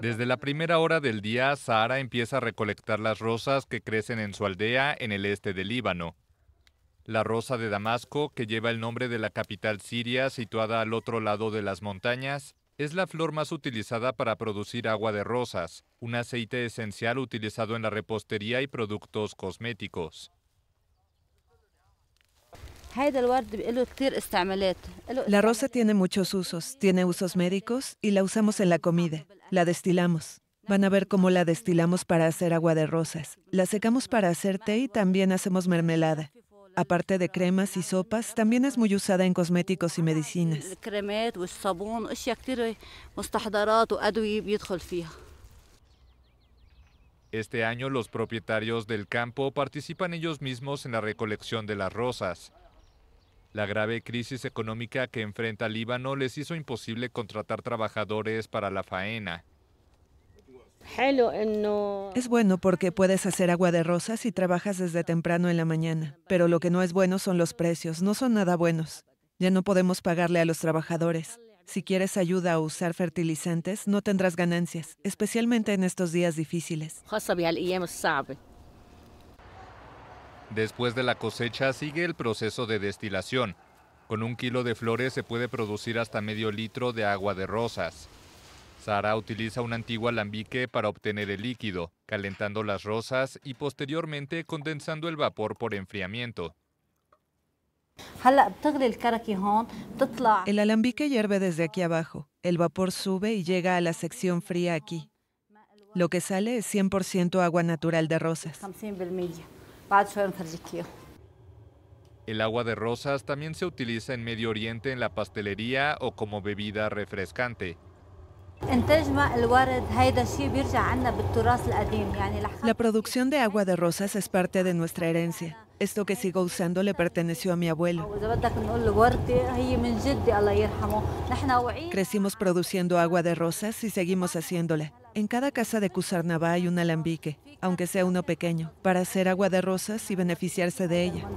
Desde la primera hora del día, Sahara empieza a recolectar las rosas que crecen en su aldea en el este del Líbano. La rosa de Damasco, que lleva el nombre de la capital siria situada al otro lado de las montañas, es la flor más utilizada para producir agua de rosas, un aceite esencial utilizado en la repostería y productos cosméticos. La rosa tiene muchos usos, tiene usos médicos y la usamos en la comida, la destilamos. Van a ver cómo la destilamos para hacer agua de rosas, la secamos para hacer té y también hacemos mermelada. Aparte de cremas y sopas, también es muy usada en cosméticos y medicinas. Este año los propietarios del campo participan ellos mismos en la recolección de las rosas. La grave crisis económica que enfrenta Líbano les hizo imposible contratar trabajadores para la faena. Eh, es bueno porque puedes hacer agua de rosas y trabajas desde temprano en la mañana, pero lo que no es bueno son los precios, no son nada buenos. Ya no podemos pagarle a los trabajadores. Si quieres ayuda a usar fertilizantes, no tendrás ganancias, especialmente en estos días difíciles. Después de la cosecha sigue el proceso de destilación. Con un kilo de flores se puede producir hasta medio litro de agua de rosas. Sara utiliza un antiguo alambique para obtener el líquido, calentando las rosas y posteriormente condensando el vapor por enfriamiento. El alambique hierve desde aquí abajo. El vapor sube y llega a la sección fría aquí. Lo que sale es 100% agua natural de rosas. El agua de rosas también se utiliza en Medio Oriente en la pastelería o como bebida refrescante. La producción de agua de rosas es parte de nuestra herencia. Esto que sigo usando le perteneció a mi abuelo. Crecimos produciendo agua de rosas y seguimos haciéndola. En cada casa de Cusarnavá hay un alambique, aunque sea uno pequeño, para hacer agua de rosas y beneficiarse de ella.